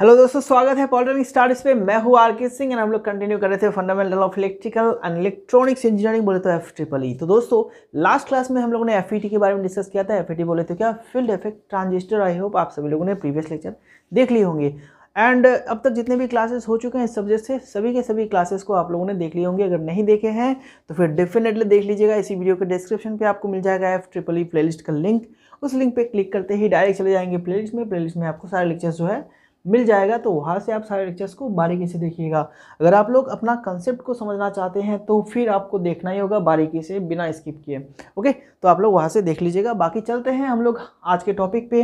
Hello दोस्तों स्वागत है पॉलिटेनिक स्टार्ट पे मैं हूँ आर के सिंह एंड हम लोग कंटिन्यू कर रहे थे fundamental of electrical and electronics engineering बोले तो एफ ट्रिपल ई तो दोस्तों लास्ट क्लास में हम लोगों ने एफ e के बारे में डिस्कस किया था एफ e बोले तो क्या field effect transistor I hope आप सभी लोगों ने प्रीवियस लेक्चर देख लिए होंगे एंड अब तक जितने भी क्लासेस हो चुके हैं इस सब्जेक्ट से सभी के सभी क्लासेस को आप लोगों ने देख लिए होंगे अगर नहीं देखे हैं तो फिर डेफिनेटली देख लीजिएगा इसी वीडियो के डिस्क्रिप्शन पे आपको मिल जाएगा एफ ट्रिपल ई प्लेलिस्ट का लिंक उस लिंक पे क्लिक करते ही डायरेक्ट चले जाएंगे प्लेलिस्ट में प्लेलिस्ट में आपको सारे लेक्चर्स जो है मिल जाएगा तो वहाँ से आप सारे लेक्चर्स को बारीकी से देखिएगा अगर आप लोग अपना कंसेप्ट को समझना चाहते हैं तो फिर आपको देखना ही होगा बारीकी से बिना स्किप किए ओके तो आप लोग वहाँ से देख लीजिएगा बाकी चलते हैं हम लोग आज के टॉपिक पे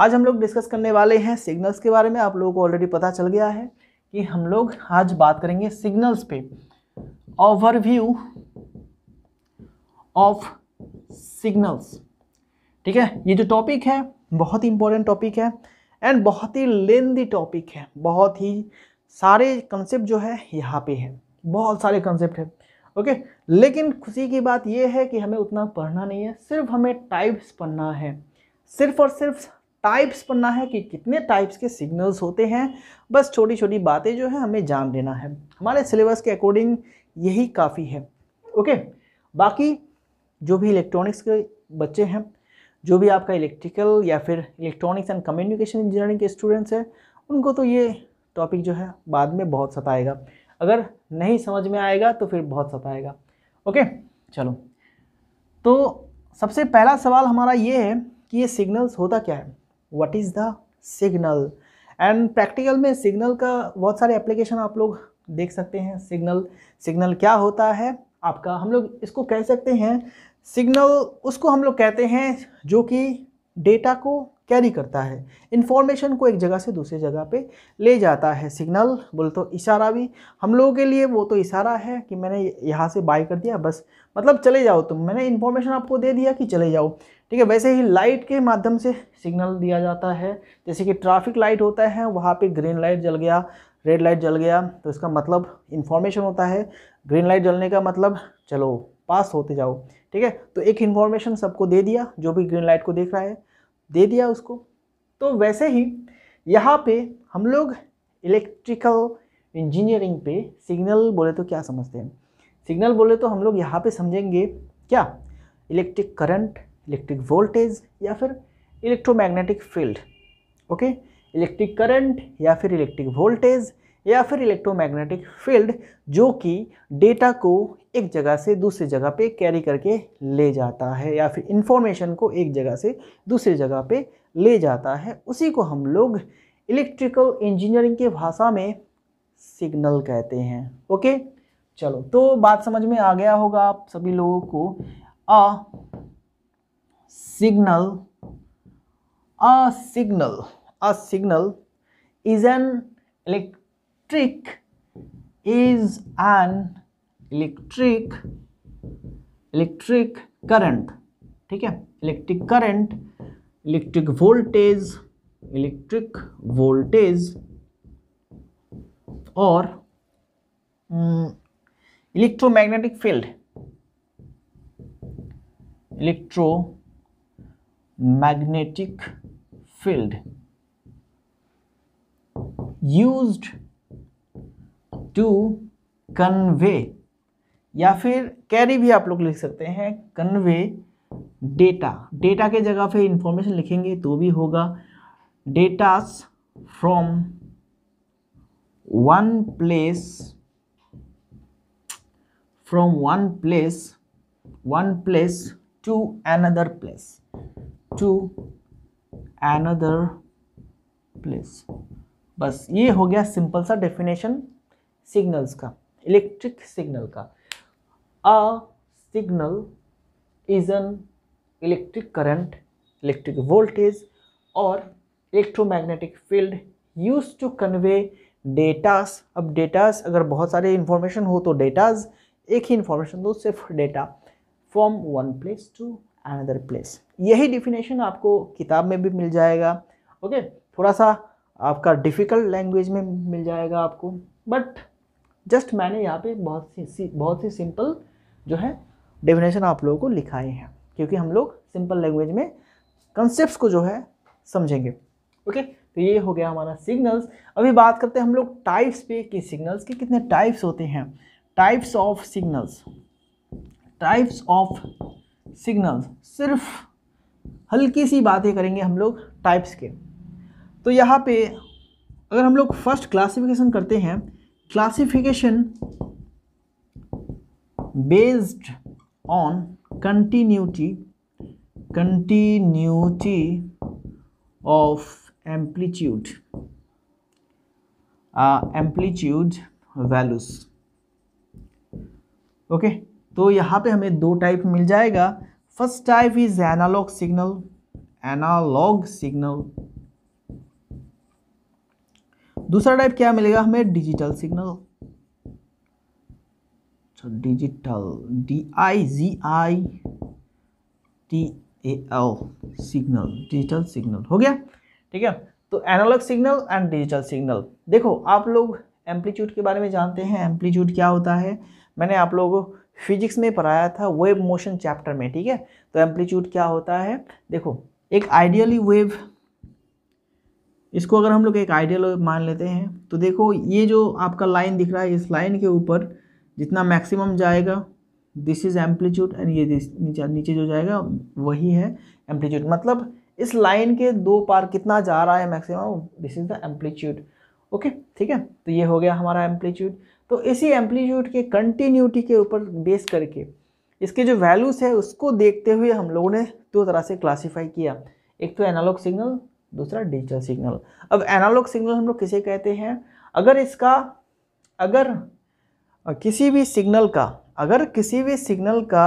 आज हम लोग डिस्कस करने वाले हैं सिग्नल्स के बारे में आप लोगों को ऑलरेडी पता चल गया है कि हम लोग आज बात करेंगे सिग्नल्स पे ओवरव्यू ऑफ सिग्नल्स ठीक है ये जो टॉपिक है बहुत इंपॉर्टेंट टॉपिक है एंड बहुत ही लेंदी टॉपिक है बहुत ही सारे कंसेप्ट जो है यहाँ पे है बहुत सारे कंसेप्ट है ओके लेकिन खुशी की बात यह है कि हमें उतना पढ़ना नहीं है सिर्फ हमें टाइप्स पढ़ना है सिर्फ और सिर्फ टाइप्स पढ़ना है कि कितने टाइप्स के सिग्नल्स होते हैं बस छोटी छोटी बातें जो है हमें जान लेना है हमारे सिलेबस के अकॉर्डिंग यही काफ़ी है ओके बाकी जो भी इलेक्ट्रॉनिक्स के बच्चे हैं जो भी आपका इलेक्ट्रिकल या फिर इलेक्ट्रॉनिक्स एंड कम्युनिकेशन इंजीनियरिंग के स्टूडेंट्स हैं उनको तो ये टॉपिक जो है बाद में बहुत सताएगा अगर नहीं समझ में आएगा तो फिर बहुत सताएगा ओके चलो तो सबसे पहला सवाल हमारा ये है कि ये सिग्नल्स होता क्या है what is the signal and practical में सिग्नल का बहुत सारे एप्लीकेशन आप लोग देख सकते हैं सिग्नल सिग्नल क्या होता है आपका हम लोग इसको कह सकते हैं सिग्नल उसको हम लोग कहते हैं जो कि डेटा को कैरी करता है इन्फॉर्मेशन को एक जगह से दूसरे जगह पे ले जाता है सिग्नल बोल तो इशारा भी हम लोगों के लिए वो तो इशारा है कि मैंने यहाँ से बाई कर दिया बस मतलब चले जाओ तुम मैंने इन्फॉर्मेशन आपको दे दिया कि चले जाओ ठीक है वैसे ही लाइट के माध्यम से सिग्नल दिया जाता है जैसे कि ट्राफिक लाइट होता है वहाँ पर ग्रीन लाइट जल गया रेड लाइट जल गया तो इसका मतलब इन्फॉर्मेशन होता है ग्रीन लाइट जलने का मतलब चलो पास होते जाओ ठीक है तो एक इन्फॉर्मेशन सबको दे दिया जो भी ग्रीन लाइट को देख रहा है दे दिया उसको तो वैसे ही यहाँ पे हम लोग इलेक्ट्रिकल इंजीनियरिंग पे सिग्नल बोले तो क्या समझते हैं सिग्नल बोले तो हम लोग यहाँ पे समझेंगे क्या इलेक्ट्रिक करंट इलेक्ट्रिक वोल्टेज या फिर electromagnetic field okay electric current या फिर इलेक्ट्रिक वोल्टेज या फिर इलेक्ट्रोमैग्नेटिक फील्ड जो कि डेटा को एक जगह से दूसरी जगह पे कैरी करके ले जाता है या फिर इन्फॉर्मेशन को एक जगह से दूसरी जगह पे ले जाता है उसी को हम लोग इलेक्ट्रिकल इंजीनियरिंग के भाषा में सिग्नल कहते हैं ओके चलो तो बात समझ में आ गया होगा आप सभी लोगों को a signal a signal a signal is an electric is an electric electric current ठीक है electric current electric voltage electric voltage और hmm, electromagnetic field electromagnetic field use to convey या फिर कैरी भी आप लोग लिख सकते हैं कन्वे डेटा डेटा के जगह पे इंफॉर्मेशन लिखेंगे तो भी होगा datas from one place from one place one place to another place to another place बस ये हो गया सिंपल सा डेफिनेशन सिग्नल्स का इलेक्ट्रिक सिग्नल का a signal is an electric current electric voltage or electromagnetic field used to convey datas अब datas अगर बहुत सारे इंफॉर्मेशन हो तो डेटास एक ही इन्फॉर्मेशन दो सिर्फ data from one place to another place यही डिफिनेशन आपको किताब में भी मिल जाएगा ओके थोड़ा सा आपका डिफ़िकल्ट लैंग्वेज में मिल जाएगा आपको बट जस्ट मैंने यहाँ पे बहुत सी बहुत ही सिंपल जो है डेफिनेशन आप लोगों को लिखाए हैं क्योंकि हम लोग सिंपल लैंग्वेज में कंसेप्ट को जो है समझेंगे ओके तो ये हो गया हमारा सिग्नल्स अभी बात करते हैं हम लोग टाइप्स पे कि सिग्नल्स के कितने टाइप्स होते हैं types of signals types of signals सिर्फ हल्की सी बातें करेंगे हम लोग टाइप्स के तो यहाँ पे अगर हम लोग फर्स्ट क्लासिफिकेशन करते हैं classification based on continuity continuity of amplitude uh, amplitude values okay okay, तो यहाँ पे हमें दो टाइप मिल जाएगा first type is analogue signal analogue signal दूसरा टाइप क्या मिलेगा हमें digital signal digital D I G I T A L signal digital signal हो गया ठीक है तो analogue signal and digital signal देखो आप लोग एम्पलीट्यूड के बारे में जानते हैं एम्पलीट्यूड क्या होता है मैंने आप लोगों को फिजिक्स में पढ़ाया था वेव मोशन चैप्टर में ठीक है तो एम्पलीट्यूड क्या होता है देखो एक आइडियली वेव इसको अगर हम लोग एक आइडियल मान लेते हैं तो देखो ये जो आपका लाइन दिख रहा है इस लाइन के ऊपर जितना मैक्सिमम जाएगा दिस इज़ एम्पलीट्यूड एंड ये नीचे नीचे जो जाएगा वही है एम्पलीट्यूड मतलब इस लाइन के दो पार कितना जा रहा है maximum this is the amplitude okay ठीक है तो ये हो गया हमारा एम्पलीट्यूड तो इसी एम्पलीट्यूड के कंटिन्यूटी के ऊपर बेस करके इसके जो वैल्यूज़ है उसको देखते हुए हम लोगों ने दो तरह से क्लासीफाई किया एक तो एनालॉग सिग्नल दूसरा डिजिटल सिग्नल अब एनालॉग सिग्नल हम लोग किसे कहते हैं अगर इसका अगर किसी भी सिग्नल का अगर किसी भी सिग्नल का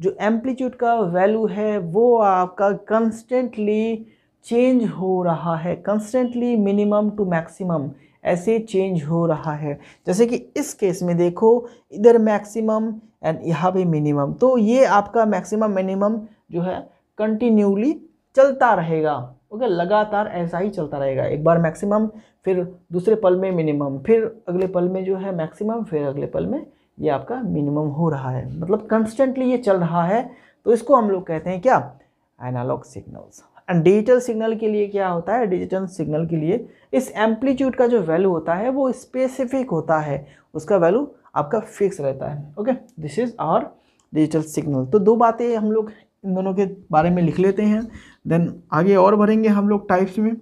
जो एम्पलीट्यूड का वैल्यू है वो आपका कंस्टेंटली चेंज हो रहा है कंस्टेंटली मिनिमम टू मैक्सिमम ऐसे चेंज हो रहा है जैसे कि इस केस में देखो इधर मैक्सिमम एंड यहाँ भी मिनिमम तो ये आपका मैक्सिमम मिनिमम जो है कंटिन्यूली चलता रहेगा ओके लगातार ऐसा ही चलता रहेगा एक बार मैक्सिमम फिर दूसरे पल में मिनिमम फिर अगले पल में जो है मैक्सिमम फिर अगले पल में ये आपका मिनिमम हो रहा है मतलब कंस्टेंटली ये चल रहा है तो इसको हम लोग कहते हैं क्या analogue signals and digital signal के लिए क्या होता है डिजिटल सिग्नल के लिए इस एम्पलीट्यूड का जो वैल्यू होता है वो स्पेसिफिक होता है उसका वैल्यू आपका फिक्स रहता है okay this is our digital signal तो दो बातें हम लोग इन दोनों के बारे में लिख लेते हैं देन आगे और भरेंगे हम लोग टाइप्स में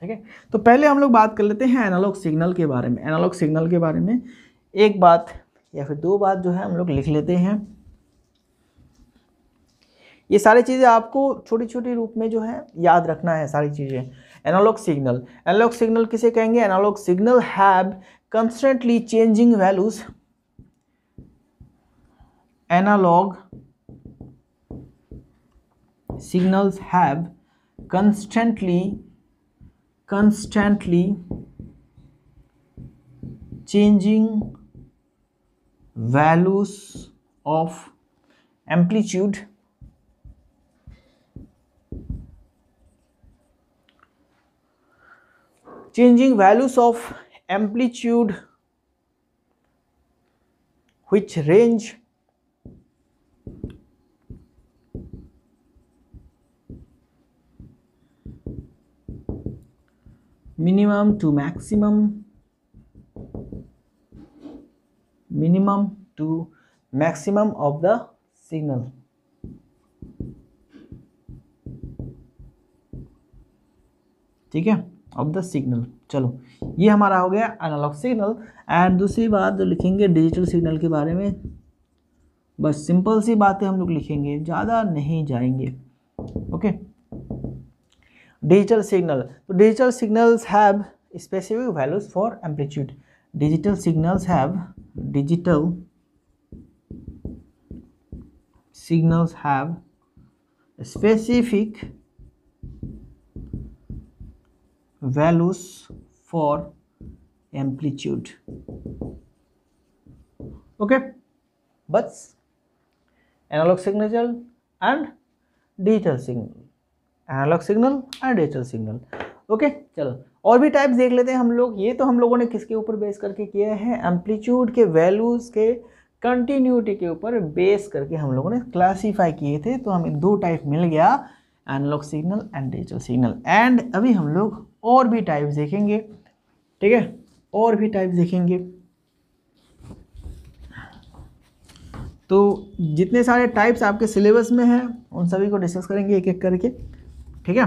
ठीक है तो पहले हम लोग बात कर लेते हैं एनालॉग सिग्नल के बारे में एनालॉग सिग्नल के बारे में एक बात या फिर दो बात जो है हम लोग लिख लेते हैं ये सारी चीज़ें आपको छोटी छोटी रूप में जो है याद रखना है सारी चीज़ें एनालॉग सिग्नल एनालॉग सिग्नल किसे कहेंगे analogue signal have constantly changing values analogue signals have constantly constantly changing values of amplitude changing values of amplitude which range minimum to maximum minimum to maximum of the signal ठीक है of the signal चलो ये हमारा हो गया analogue signal and दूसरी बात जो लिखेंगे डिजिटल सिग्नल के बारे में बस सिंपल सी बातें हम लोग लिखेंगे ज़्यादा नहीं जाएंगे okay okay? digital signal so digital signals have specific values for amplitude digital signals have digital signals have specific values for amplitude okay but analog signature and digital signal analogue signal and digital signal okay चलो और भी types देख लेते हैं हम लोग ये तो हम लोगों ने किसके ऊपर बेस करके किया है एम्पलीट्यूड के वैल्यूज़ के कंटिन्यूटी के ऊपर बेस करके हम लोगों ने क्लासीफाई किए थे तो हमें दो टाइप मिल गया analogue signal and digital signal and अभी हम लोग और भी टाइप्स देखेंगे ठीक है और भी टाइप देखेंगे तो जितने सारे टाइप्स आपके सिलेबस में हैं उन सभी को डिस्कस करेंगे एक एक करके ठीक है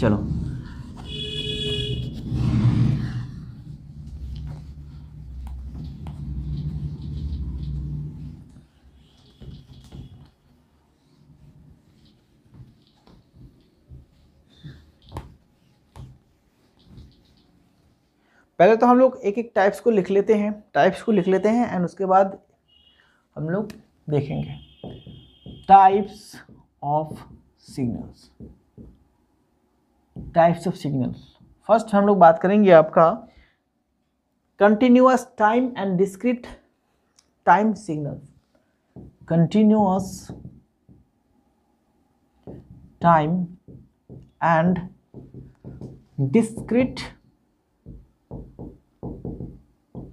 चलो पहले तो हम लोग एक एक टाइप्स को लिख लेते हैं टाइप्स को लिख लेते हैं एंड उसके बाद हम लोग देखेंगे types of signals types of signals first हम लोग बात करेंगे आपका continuous time and discrete time signal continuous time and discrete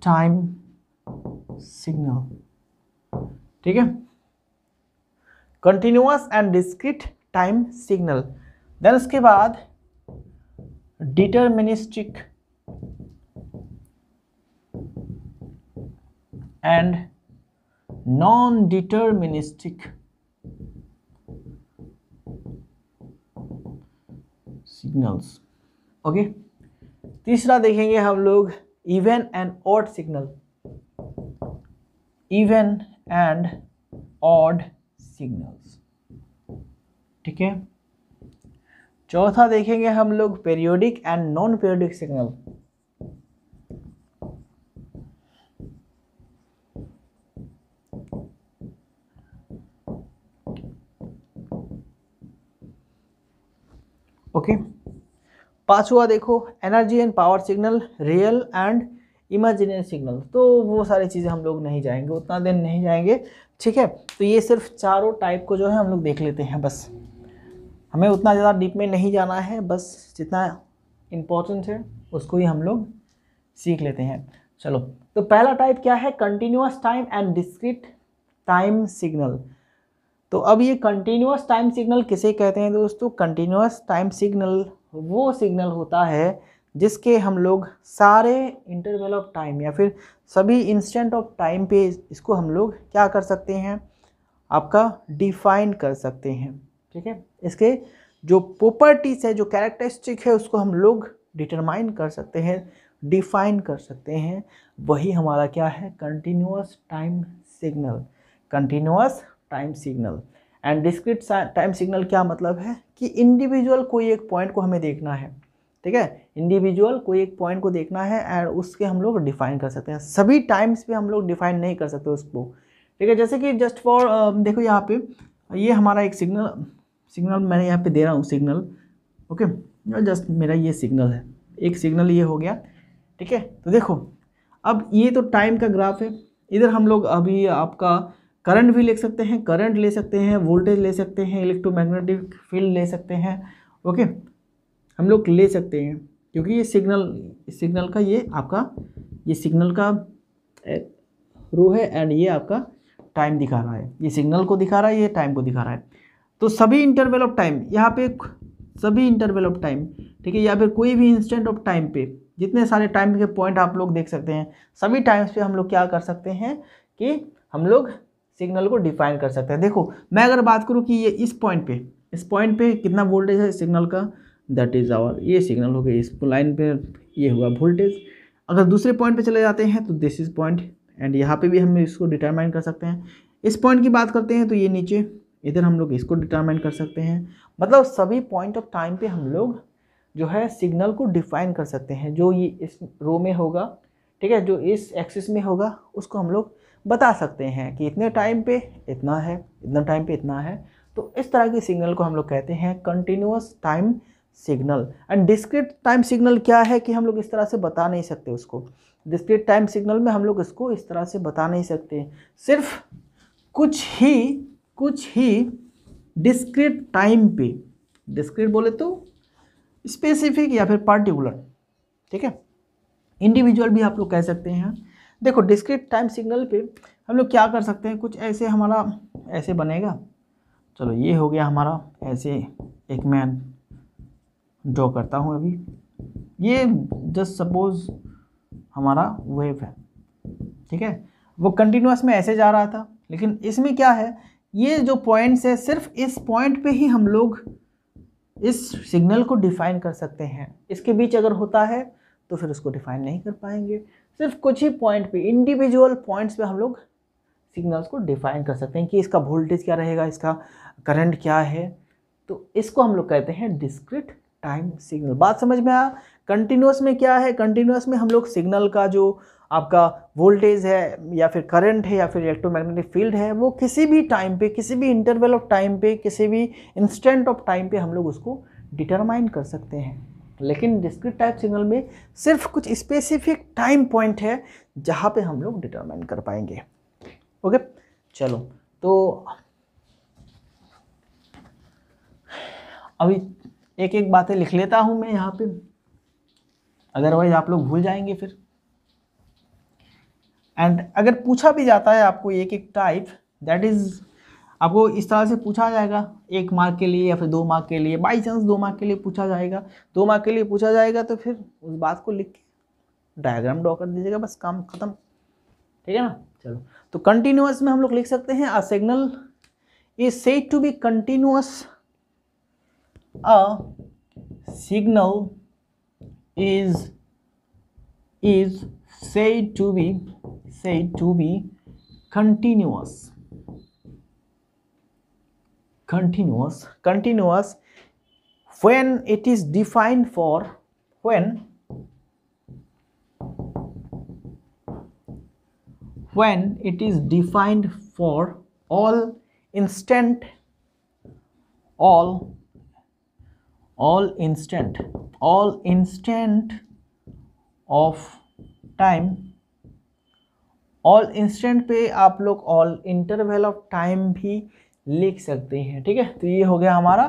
time signal ठीक है continuous and discrete time signal then उसके बाद deterministic and non deterministic signals okay तीसरा देखेंगे हम लोग even and odd signal even and odd signals ठीक है चौथा देखेंगे हम लोग periodic and non periodic signal okay पांचवा देखो energy and power signal real and imaginary signal तो वो सारी चीज़ें हम लोग नहीं जाएंगे उतना दिन नहीं जाएंगे ठीक है तो ये सिर्फ चारों टाइप को जो है हम लोग देख लेते हैं बस हमें उतना ज़्यादा डीप में नहीं जाना है बस जितना इम्पोर्टेंट है उसको ही हम लोग सीख लेते हैं चलो तो पहला टाइप क्या है continuous time and discrete time signal तो अब ये कंटिन्यूस टाइम सिग्नल किसे कहते हैं दोस्तों कंटिन्यूस टाइम सिग्नल वो सिग्नल होता है जिसके हम लोग सारे इंटरवल ऑफ टाइम या फिर सभी इंस्टेंट ऑफ टाइम पे इसको हम लोग क्या कर सकते हैं आपका डिफाइन कर सकते हैं ठीक है इसके जो प्रॉपर्टीज़ है जो कैरेक्टरिस्टिक है उसको हम लोग डिटरमाइन कर सकते हैं डिफाइन कर सकते हैं वही हमारा क्या है continuous time signal continuous time signal and discrete time signal क्या मतलब है कि इंडिविजुअल कोई एक पॉइंट को हमें देखना है ठीक है इंडिविजुअल कोई एक पॉइंट को देखना है एंड उसके हम लोग डिफाइन कर सकते हैं सभी टाइम्स पे हम लोग डिफाइन नहीं कर सकते उसको ठीक है जैसे कि जस्ट फॉर देखो यहाँ पे ये हमारा एक सिग्नल सिग्नल मैंने यहाँ पे दे रहा हूँ सिग्नल ओके जस्ट मेरा ये सिग्नल है एक सिग्नल ये हो गया ठीक है तो देखो अब ये तो टाइम का ग्राफ है इधर हम लोग अभी आपका करंट भी ले सकते हैं करंट ले सकते हैं वोल्टेज ले सकते हैं इलेक्ट्रोमैग्नेटिक फील्ड ले सकते हैं ओके हम लोग ले सकते हैं क्योंकि ये सिग्नल सिग्नल का ये आपका ये सिग्नल का रो है एंड ये आपका टाइम दिखा रहा है ये सिग्नल को दिखा रहा है ये टाइम को दिखा रहा है तो सभी इंटरवल ऑफ टाइम यहाँ पे सभी इंटरवल ऑफ टाइम ठीक है या फिर कोई भी इंस्टेंट ऑफ टाइम पे जितने सारे टाइम के पॉइंट आप लोग देख सकते हैं सभी टाइम्स पे हम लोग क्या कर सकते हैं कि हम लोग सिग्नल को डिफाइन कर सकते हैं देखो मैं अगर बात करूँ कि ये इस पॉइंट पे इस पॉइंट पे कितना वोल्टेज है सिग्नल का दैट इज़ आवर ये सिग्नल हो गया इस लाइन पर ये हुआ वोल्टेज अगर दूसरे पॉइंट पर चले जाते हैं तो दिस इज़ पॉइंट एंड यहाँ पर भी हम इसको डिटरमाइन कर सकते हैं इस पॉइंट की बात करते हैं तो ये नीचे इधर हम लोग इसको डिटर्माइन कर सकते हैं मतलब सभी पॉइंट ऑफ टाइम पे हम लोग जो है सिग्नल को डिफाइन कर सकते हैं जो ये इस रो में होगा ठीक है जो इस एक्सिस में होगा उसको हम लोग बता सकते हैं कि इतने टाइम पे इतना है इतना टाइम पे इतना है तो इस तरह के सिग्नल को हम लोग कहते हैं continuous time signal and discrete time signal क्या है कि हम लोग इस तरह से बता नहीं सकते उसको डिस्क्रिट टाइम सिग्नल में हम लोग इसको इस तरह से बता नहीं सकते सिर्फ कुछ ही कुछ ही डिस्क्रिट टाइम पे डिस्क्रिट बोले तो स्पेसिफिक या फिर पार्टिकुलर ठीक है इंडिविजुअल भी आप लोग कह सकते हैं देखो डिस्क्रिट टाइम सिग्नल पे हम लोग क्या कर सकते हैं कुछ ऐसे हमारा ऐसे बनेगा चलो ये हो गया हमारा ऐसे एक मैं ड्रॉ करता हूँ अभी ये जस्ट सपोज हमारा वेव है ठीक है वो कंटिन्यूस में ऐसे जा रहा था लेकिन इसमें क्या है ये जो पॉइंट्स है सिर्फ इस पॉइंट पे ही हम लोग इस सिग्नल को डिफाइन कर सकते हैं इसके बीच अगर होता है तो फिर उसको डिफाइन नहीं कर पाएंगे सिर्फ कुछ ही पॉइंट पे इंडिविजुअल पॉइंट्स पे हम लोग सिग्नल्स को डिफाइन कर सकते हैं कि इसका वोल्टेज क्या रहेगा इसका करंट क्या है तो इसको हम लोग कहते हैं डिस्क्रिट टाइम सिग्नल बात समझ में आया कंटिन्यूस में क्या है कंटिन्यूस में हम लोग सिग्नल का जो आपका वोल्टेज है या फिर करंट है या फिर इलेक्ट्रोमैग्नेटिक फील्ड है वो किसी भी टाइम पे किसी भी इंटरवल ऑफ टाइम पे किसी भी इंस्टेंट ऑफ टाइम पे हम लोग उसको डिटरमाइन कर सकते हैं लेकिन डिस्क्रिट टाइप सिग्नल में सिर्फ कुछ स्पेसिफिक टाइम पॉइंट है जहाँ पे हम लोग डिटरमाइन कर पाएंगे ओके चलो तो अभी एक एक बातें लिख लेता हूँ मैं यहाँ पे अदरवाइज आप लोग भूल जाएंगे फिर एंड अगर पूछा भी जाता है आपको एक एक टाइप दैट इज़ आपको इस तरह से पूछा जाएगा एक मार्क के लिए या फिर दो मार्क के लिए बाई चांस दो मार्क के लिए पूछा जाएगा दो मार्क के लिए पूछा जाएगा तो फिर उस बात को लिख के डायग्राम ड्रॉ कर दीजिएगा बस काम ख़त्म ठीक है ना चलो तो कंटिन्यूस में हम लोग लिख सकते हैं a signal is said to be continuous a signal is is said to be said to be continuous continuous continuous when it is defined for when when it is defined for all instant all all instant all instant of time all instant पे आप लोग all interval of time भी लिख सकते हैं ठीक है तो ये हो गया हमारा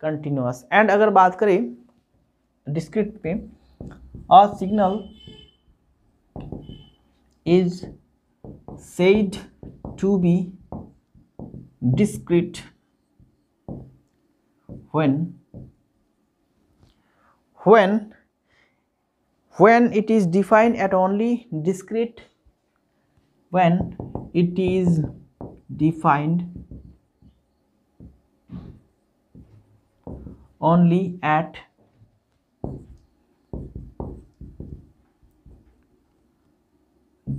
कंटिन्यूस एंड अगर बात करें डिस्क्रिप्ट पे और signal is said to be discrete when when when it is defined at only discrete when it is defined only at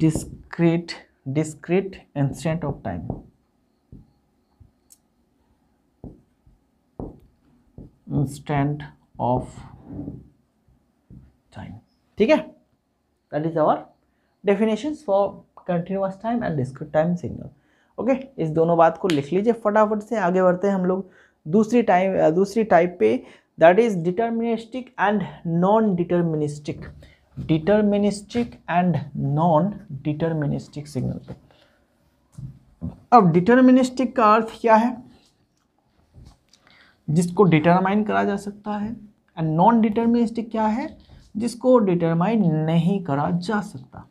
discrete discrete instant of time instant of time ठीक है that is our definitions for continuous time and discrete time signal okay इस दोनों बात को लिख लीजिए फटाफट से आगे बढ़ते हैं हम लोग दूसरी टाइम दूसरी टाइप पे that is deterministic and non deterministic deterministic and non deterministic signal पे अब डिटर्मिनिस्टिक का अर्थ क्या है जिसको डिटरमाइन करा जा सकता है एंड नॉन डिटर्मिनिस्टिक क्या है जिसको डिटरमाइन नहीं करा जा सकता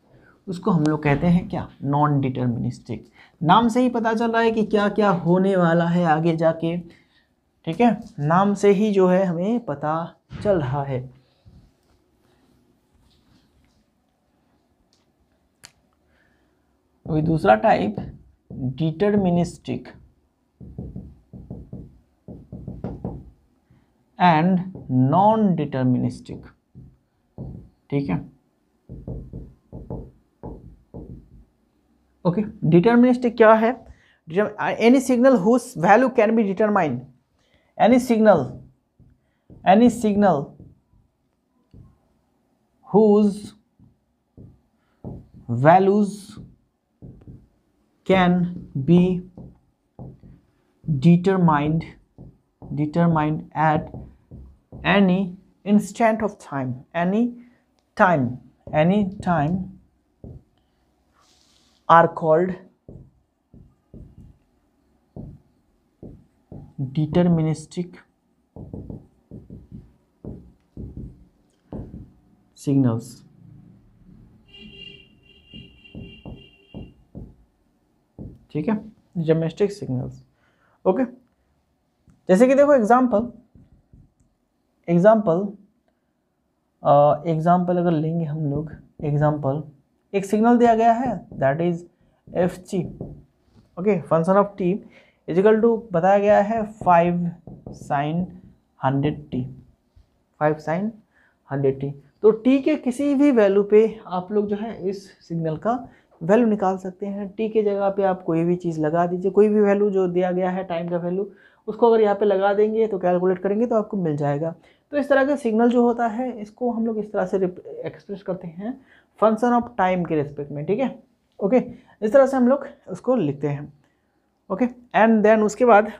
उसको हम लोग कहते हैं क्या नॉन डिटर्मिनिस्टिक नाम से ही पता चल रहा है कि क्या क्या होने वाला है आगे जाके ठीक है नाम से ही जो है हमें पता चल रहा है वही दूसरा type deterministic and non deterministic ठीक है ओके डिटर्मिनिस्टिक क्या है any signal whose value can be determined any signal any signal whose values can be determined determined at any instant of time any time any time are called deterministic signals ठीक है जमेस्टिक signals okay जैसे कि देखो example example example अगर लेंगे हम लोग example एक सिग्नल दिया गया है that is F G okay function of T is equal to बताया गया है five sine hundred T five sine hundred T तो टी के किसी भी वैल्यू पे आप लोग जो है इस सिग्नल का वैल्यू निकाल सकते हैं टी के जगह पे आप कोई भी चीज़ लगा दीजिए कोई भी वैल्यू जो दिया गया है टाइम का वैल्यू उसको अगर यहाँ पे लगा देंगे तो कैलकुलेट करेंगे तो आपको मिल जाएगा तो इस तरह का सिग्नल जो होता है इसको हम लोग इस तरह से एक्सप्रेस करते हैं फंक्शन ऑफ टाइम के रिस्पेक्ट में ठीक है ओके इस तरह से हम लोग उसको लिखते हैं ओके एंड देन उसके बाद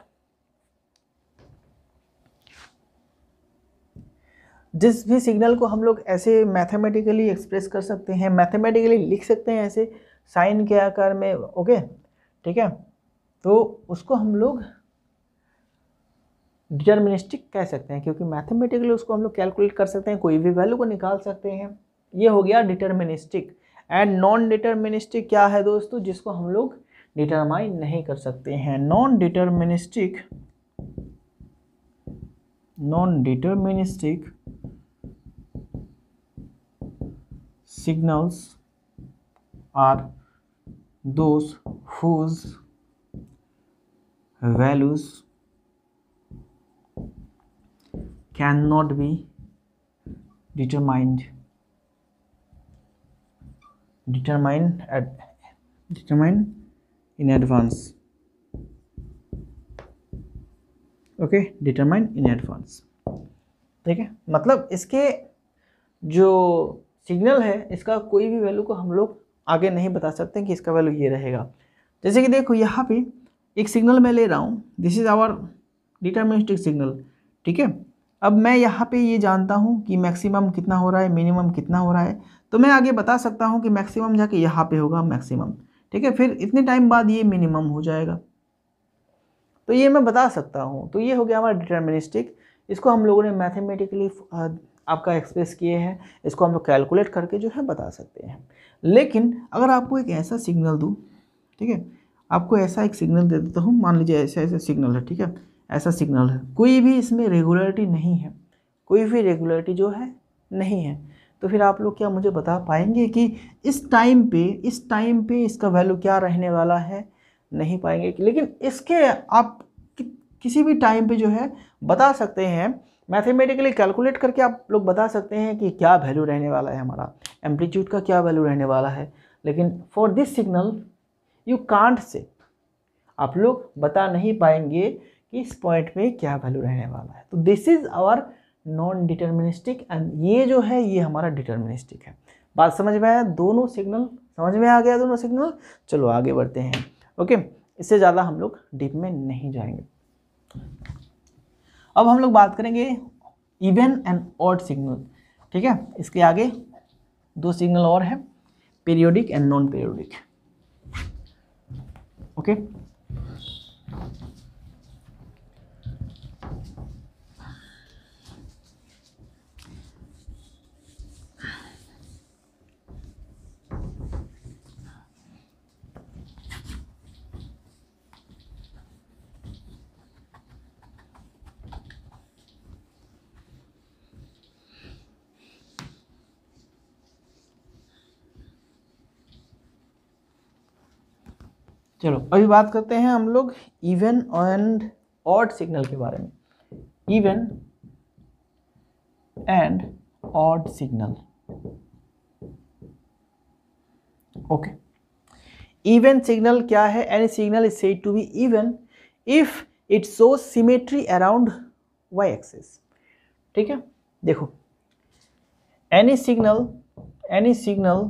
जिस भी सिग्नल को हम लोग ऐसे मैथमेटिकली एक्सप्रेस कर सकते हैं मैथमेटिकली लिख सकते हैं ऐसे साइन के आकार में ओके ठीक है तो उसको हम लोग डिटर्मिनिस्टिक कह सकते हैं क्योंकि मैथमेटिकली उसको हम लोग कैलकुलेट कर सकते हैं कोई भी वैल्यू को निकाल सकते हैं ये हो गया डिटर्मिनिस्टिक एंड नॉन डिटर्मिनिस्टिक क्या है दोस्तों जिसको हम लोग डिटरमाइन नहीं कर सकते हैं non deterministic non deterministic signals are are whose values can not be determined determine at determine in advance okay determine in advance ठीक है मतलब इसके जो सिग्नल है इसका कोई भी वैल्यू को हम लोग आगे नहीं बता सकते कि इसका वैल्यू ये रहेगा जैसे कि देखो यहाँ पे एक सिग्नल मैं ले रहा हूँ this is our deterministic signal ठीक है अब मैं यहाँ पे ये जानता हूँ कि मैक्सिमम कितना हो रहा है मिनिमम कितना हो रहा है तो मैं आगे बता सकता हूँ कि मैक्सिमम जाके यहाँ पे होगा मैक्सिमम ठीक है फिर इतने टाइम बाद ये मिनिमम हो जाएगा तो ये मैं बता सकता हूँ तो ये हो गया हमारा डिटर्मिनिस्टिक इसको हम लोगों ने मैथमेटिकली आपका एक्सप्रेस किए हैं इसको हम लोग कैलकुलेट करके जो है बता सकते हैं लेकिन अगर आपको एक ऐसा सिग्नल दूँ ठीक है आपको ऐसा एक सिग्नल दे देता हूँ मान लीजिए ऐसा ऐसा सिग्नल है ठीक है ऐसा सिग्नल है कोई भी इसमें रेगुलरिटी नहीं है कोई भी रेगुलरिटी जो है नहीं है तो फिर आप लोग क्या मुझे बता पाएंगे कि इस टाइम पे इस टाइम पे इसका वैल्यू क्या रहने वाला है नहीं पाएंगे लेकिन इसके आप कि, किसी भी टाइम पे जो है बता सकते हैं मैथमेटिकली कैलकुलेट करके आप लोग बता सकते हैं कि क्या वैल्यू रहने वाला है हमारा एम्पलीट्यूड का क्या वैल्यू रहने वाला है लेकिन for this signal you can't say आप लोग बता नहीं पाएंगे कि इस पॉइंट में क्या वैल्यू रहने वाला है तो this is our non deterministic and ये जो है ये हमारा डिटर्मिनिस्टिक है बात समझ में आया दोनों सिग्नल समझ में आ गया दोनों सिग्नल चलो आगे बढ़ते हैं ओके इससे ज़्यादा हम लोग डीप में नहीं जाएंगे अब हम लोग बात करेंगे इवन एंड ऑड सिग्नल ठीक है इसके आगे दो सिग्नल और हैं periodic and non periodic okay चलो अभी बात करते हैं हम लोग इवन एंड ऑड सिग्नल के बारे में even and odd signal okay even signal क्या है any signal is said to be even if it show symmetry around Y axis ठीक है देखो any signal any signal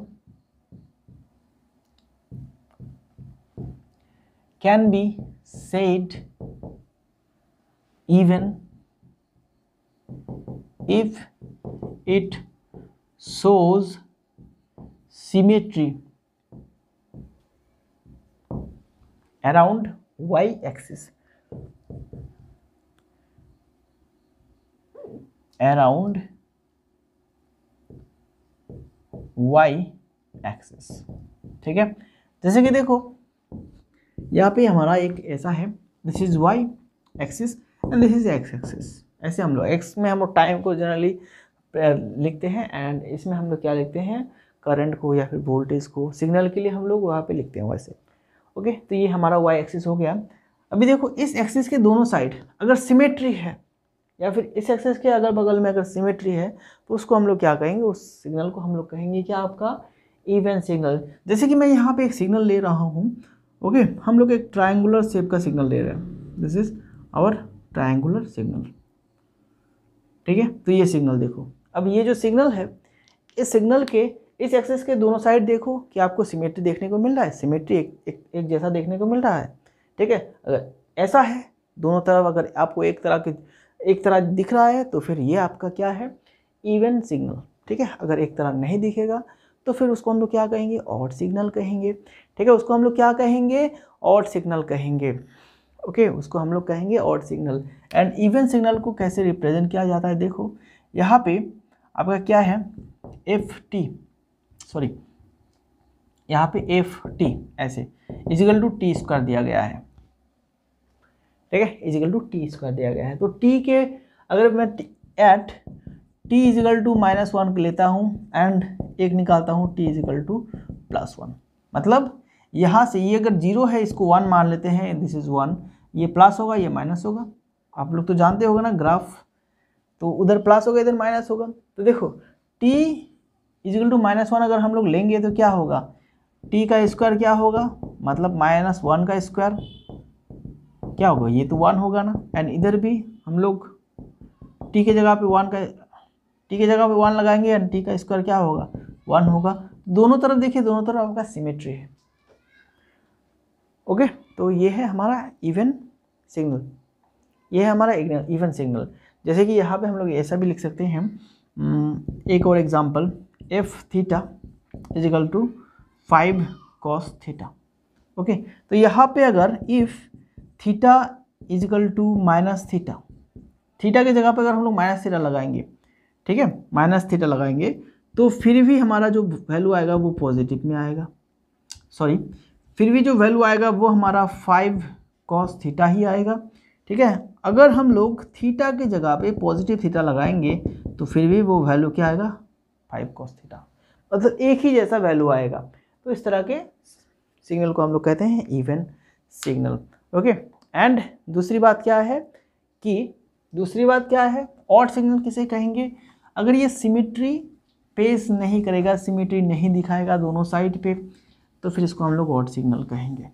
can be said even if it shows symmetry around y axis around y axis ठीक है जैसे कि देखो यहाँ पे हमारा एक ऐसा है this is Y axis and this is X axis ऐसे हम लोग एक्स में हम लोग टाइम को जनरली लिखते हैं एंड इसमें हम लोग क्या लिखते हैं करंट को या फिर वोल्टेज को सिग्नल के लिए हम लोग वहाँ पे लिखते हैं वैसे ओके तो ये हमारा वाई एक्सिस हो गया अभी देखो इस एक्सिस के दोनों साइड अगर सिमेट्री है या फिर इस एक्सिस के अगल बगल में अगर सिमेट्री है तो उसको हम लोग क्या कहेंगे उस सिग्नल को हम लोग कहेंगे क्या आपका इवेंट सिग्नल जैसे कि मैं यहाँ पे एक सिग्नल ले रहा हूँ ओके हम लोग एक ट्राइंगुलर शेप का सिग्नल दे रहे हैं this is our triangular signal ठीक है तो ये सिग्नल देखो अब ये जो सिग्नल है इस सिग्नल के इस एक्सेस के दोनों साइड देखो कि आपको सिमेट्री देखने को मिल रहा है सिमेट्री एक, एक, एक जैसा देखने को मिल रहा है ठीक है अगर ऐसा है दोनों तरफ अगर आपको एक तरह के एक तरह दिख रहा है तो फिर ये आपका क्या है इवन सिग्नल ठीक है अगर एक तरह नहीं दिखेगा तो फिर उसको हम लोग क्या कहेंगे ऑड सिग्नल कहेंगे ठीक है उसको हम लोग क्या कहेंगे ऑड सिग्नल कहेंगे ओके okay, उसको हम लोग कहेंगे odd signal and even signal को कैसे रिप्रेजेंट किया जाता है देखो यहाँ पे आपका क्या है एफ टी सॉरी यहाँ पे एफ टी ऐसे इजिकल टू टी स्क्वायर दिया गया है ठीक है इजिकल टू टी स्क्वायर दिया गया है तो टी के अगर मैं at t is equal to minus one लेता हूँ एंड एक निकालता हूँ t is equal to plus one मतलब यहाँ से ये अगर जीरो है इसको वन मान लेते हैं दिस इज़ वन ये प्लस होगा ये माइनस होगा आप लोग तो जानते होगा ना ग्राफ तो उधर प्लस होगा इधर माइनस होगा तो देखो t is equal to minus one अगर हम लोग लेंगे तो क्या होगा t का स्क्वायर क्या होगा मतलब माइनस वन का स्क्वायर क्या होगा ये तो वन होगा ना एंड इधर भी हम लोग टी के जगह पे वन का टी की जगह पे वन लगाएंगे एन टी का स्क्वायर क्या होगा वन होगा दोनों तरफ देखिए दोनों तरफ आपका सिमेट्री है ओके तो ये है हमारा इवन सिग्नल ये है हमारा इवन सिग्नल जैसे कि यहाँ पे हम लोग ऐसा भी लिख सकते हैं हम्म, एक और example F theta is equal to five cos theta okay तो यहाँ पे अगर if theta is equal to minus theta theta की जगह पे अगर हम लोग माइनस थीटा लगाएंगे ठीक है माइनस थीटा लगाएंगे तो फिर भी हमारा जो वैल्यू आएगा वो पॉजिटिव में आएगा सॉरी फिर भी जो वैल्यू आएगा वो हमारा फाइव कॉस थीटा ही आएगा ठीक है अगर हम लोग थीटा की जगह पे पॉजिटिव थीटा लगाएंगे तो फिर भी वो वैल्यू क्या आएगा फाइव कॉस थीटा मतलब एक ही जैसा वैल्यू आएगा तो इस तरह के सिग्नल को हम लोग कहते हैं इवन सिग्नल ओके एंड दूसरी बात क्या है कि दूसरी बात क्या है ऑट सिग्नल किसे कहेंगे अगर ये सिमिट्री पेश नहीं करेगा सिमिट्री नहीं दिखाएगा दोनों साइड पे तो फिर इसको हम लोग ऑड सिग्नल कहेंगे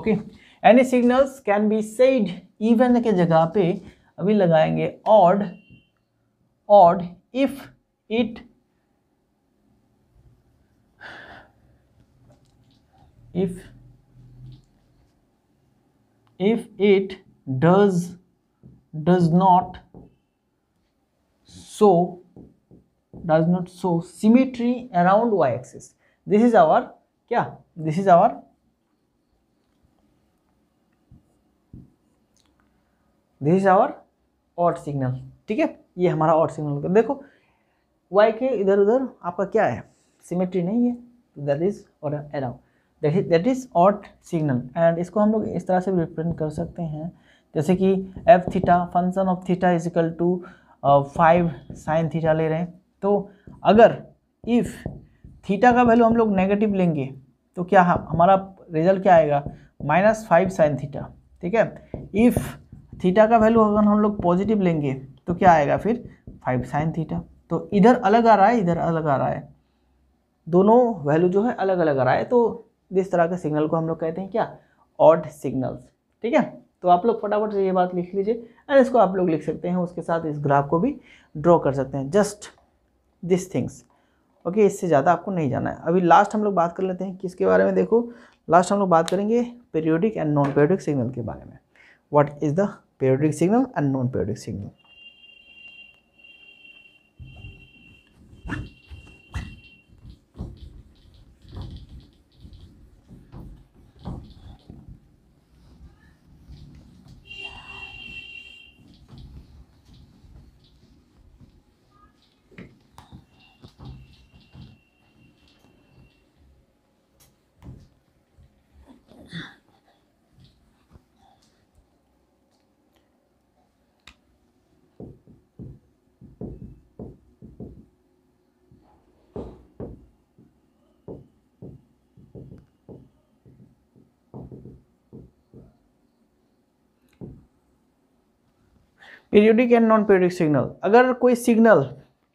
okay any signals can be said even के जगह पे अभी लगाएंगे odd odd if it if if it does does not show does not show symmetry around y-axis this is our kya this is our this is our odd signal ठीक है ये हमारा odd signal होगा देखो y के इधर उधर आपका क्या है सिमेट्री नहीं है दैट इज और around that is odd signal and इसको हम लोग इस तरह से भी रिप्रेजेंट कर सकते हैं जैसे कि F theta function of theta is equal to five sine theta ले रहे हैं तो अगर इफ़ थीटा का वैल्यू हम लोग नेगेटिव लेंगे तो क्या हमारा रिजल्ट क्या आएगा माइनस फाइव साइन थीटा ठीक है इफ़ थीटा का वैल्यू अगर हम लोग पॉजिटिव लेंगे तो क्या आएगा फिर फाइव साइन थीटा तो इधर अलग आ रहा है इधर अलग आ रहा है दोनों वैल्यू जो है अलग अलग आ रहा है तो इस तरह के सिग्नल को हम लोग कहते हैं क्या ऑड सिग्नल्स ठीक है तो आप लोग फटाफट से ये बात लिख लीजिए एंड इसको आप लोग लिख सकते हैं उसके साथ इस ग्राफ को भी ड्रॉ कर सकते हैं जस्ट दिस थिंग्स ओके इससे ज़्यादा आपको नहीं जाना है अभी लास्ट हम लोग बात कर लेते हैं किसके बारे में देखो लास्ट हम लोग बात करेंगे periodic and non periodic signal के बारे में what is the periodic signal and non periodic signal periodic and non periodic signal अगर कोई सिग्नल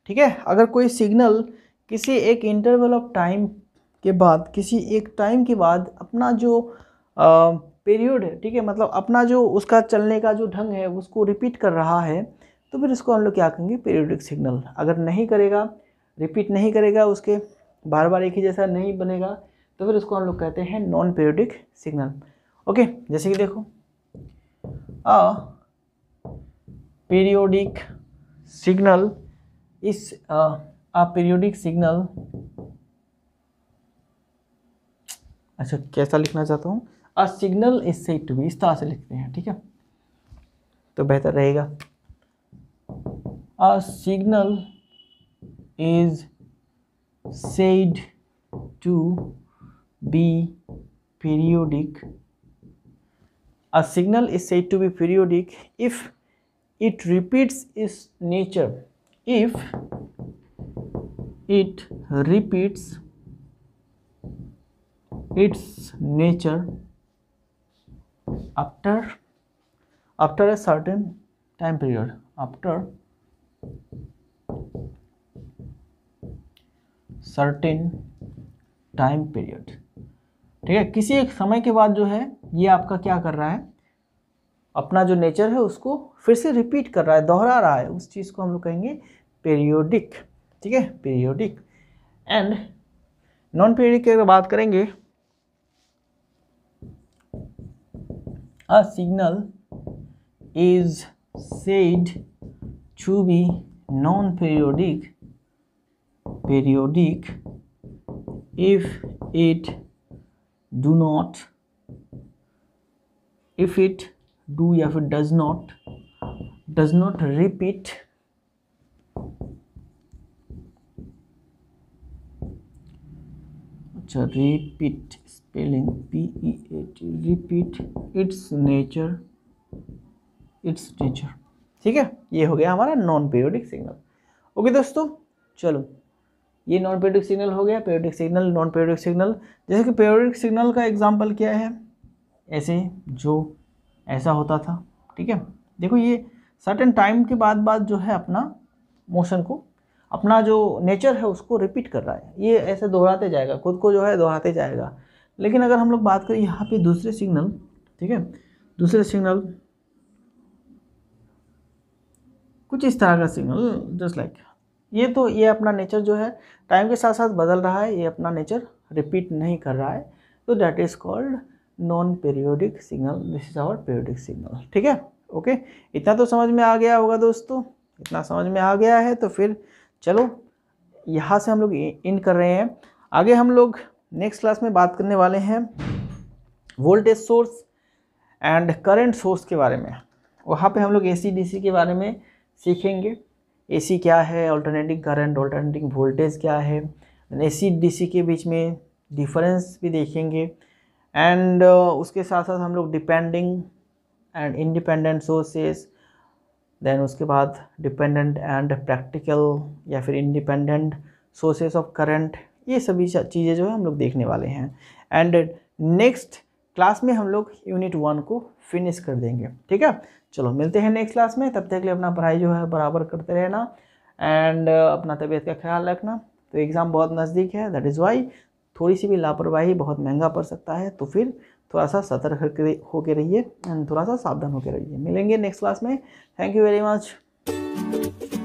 ठीक है अगर कोई सिग्नल किसी एक इंटरवल ऑफ टाइम के बाद किसी एक टाइम के बाद अपना जो पीरियड है ठीक है मतलब अपना जो उसका चलने का जो ढंग है उसको रिपीट कर रहा है तो फिर इसको हम लोग क्या कहेंगे पीरियोडिक सिग्नल अगर नहीं करेगा रिपीट नहीं करेगा उसके बार बार एक ही जैसा नहीं बनेगा तो फिर उसको हम लोग कहते हैं नॉन पीरियोडिक सिग्नल ओके जैसे कि देखो आ पीरियोडिक सिग्नल इस आ, आ पीरियोडिक सिग्नल अच्छा कैसा लिखना चाहता हूँ a signal is said to be इस तरह से लिखते हैं ठीक है तो बेहतर रहेगा a signal is said to be periodic a signal is said to be periodic if it repeats its nature if it repeats its nature after after a certain time period after certain time period ठीक है किसी एक समय के बाद जो है ये आपका क्या कर रहा है अपना जो नेचर है उसको फिर से रिपीट कर रहा है दोहरा रहा है उस चीज़ को हम लोग कहेंगे पीरियोडिक ठीक है पीरियोडिक एंड नॉन पेरियोडिक की अगर बात करेंगे a signal is said to be non periodic periodic if it do not if it do या फिर does not does not repeat अच्छा repeat spelling P E A T repeat its nature its nature ठीक है ये हो गया हमारा non periodic signal okay दोस्तों चलो ये नॉन पीरियोडिक सिग्नल हो गया periodic signal non periodic signal जैसे कि पीरियोडिक सिग्नल का एग्जांपल क्या है ऐसे जो ऐसा होता था ठीक है देखो ये सर्टेन टाइम के बाद बाद जो है अपना मोशन को अपना जो नेचर है उसको रिपीट कर रहा है ये ऐसे दोहराते जाएगा खुद को जो है दोहराते जाएगा लेकिन अगर हम लोग बात करें यहाँ पे दूसरे सिग्नल ठीक है दूसरे सिग्नल कुछ इस तरह का सिग्नल जस्ट लाइक ये तो ये अपना नेचर जो है टाइम के साथ साथ बदल रहा है ये अपना नेचर रिपीट नहीं कर रहा है तो that is called non periodic signal this is our periodic signal ठीक है ओके इतना तो समझ में आ गया होगा दोस्तों इतना समझ में आ गया है तो फिर चलो यहाँ से हम लोग इन कर रहे हैं आगे हम लोग नेक्स्ट क्लास में बात करने वाले हैं voltage source and current source के बारे में वहाँ पे हम लोग एसी डीसी के बारे में सीखेंगे एसी क्या है ऑल्टरनेटिंग करंट ऑल्टरनेटिंग वोल्टेज क्या है ए सी डी सी के बीच में डिफरेंस भी देखेंगे एंड uh, उसके साथ साथ हम लोग depending and independent sources then उसके बाद डिपेंडेंट एंड प्रैक्टिकल या फिर इंडिपेंडेंट सोर्सेस ऑफ करंट ये सभी चीज़ें जो है हम लोग देखने वाले हैं एंड नेक्स्ट क्लास में हम लोग यूनिट वन को फिनिश कर देंगे ठीक है चलो मिलते हैं नेक्स्ट क्लास में तब तक के लिए अपना पढ़ाई जो है बराबर करते रहना एंड uh, अपना तबीयत का ख्याल रखना तो एग्ज़ाम बहुत नज़दीक है दैट इज़ वाई थोड़ी सी भी लापरवाही बहुत महंगा पड़ सकता है तो फिर थोड़ा सा सतर्क होकर रहिए एंड थोड़ा सा सावधान होकर रहिए मिलेंगे नेक्स्ट क्लास में थैंक यू वेरी मच